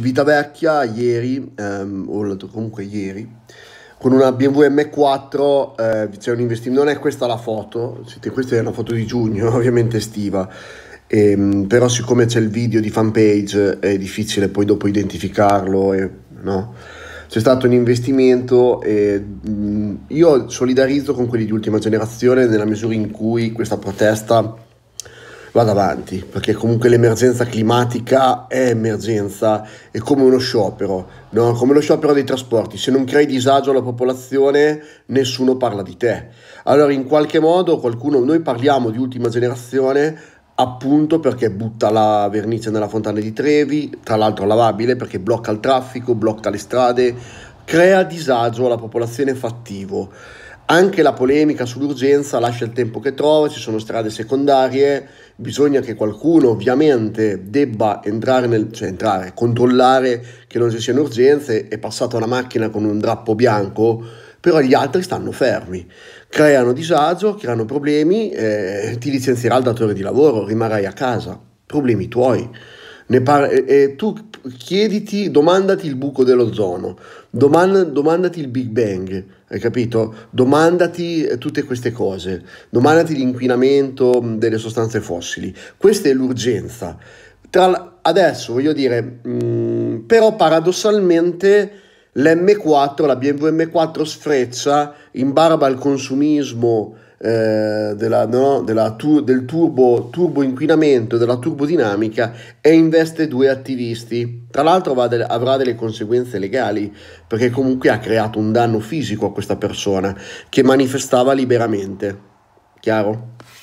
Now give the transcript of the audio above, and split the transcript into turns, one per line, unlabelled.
Vita Vecchia ieri, ehm, o comunque ieri, con una BMW M4 eh, c'è un investimento, non è questa la foto, questa è una foto di giugno, ovviamente estiva, e, ehm, però siccome c'è il video di fanpage è difficile poi dopo identificarlo, e, no? c'è stato un investimento e mh, mm, io solidarizzo con quelli di ultima generazione nella misura in cui questa protesta vada avanti, perché comunque l'emergenza climatica è emergenza, è come uno sciopero, no? come lo sciopero dei trasporti, se non crei disagio alla popolazione nessuno parla di te. Allora in qualche modo qualcuno, noi parliamo di ultima generazione appunto perché butta la vernice nella fontana di Trevi, tra l'altro lavabile perché blocca il traffico, blocca le strade, crea disagio alla popolazione fattivo. Anche la polemica sull'urgenza lascia il tempo che trova, ci sono strade secondarie, bisogna che qualcuno ovviamente debba entrare, nel, cioè entrare, controllare che non ci siano urgenze, è passata una macchina con un drappo bianco, però gli altri stanno fermi, creano disagio, creano problemi, eh, ti licenzierà il datore di lavoro, rimarrai a casa, problemi tuoi par- e, e tu chiediti, domandati il buco dell'ozono, doman- domandati il Big Bang, hai capito? Domandati eh, tutte queste cose, domandati l'inquinamento mm, delle sostanze fossili. Questa è l'urgenza. Tra, adesso voglio dire, mh, mm, però paradossalmente l'M4, la BMW M4 sfreccia in barba al consumismo eh, della, no, della tu, del turbo, turbo inquinamento, della turbodinamica e investe due attivisti. Tra l'altro del, avrà delle conseguenze legali perché comunque ha creato un danno fisico a questa persona che manifestava liberamente. Chiaro?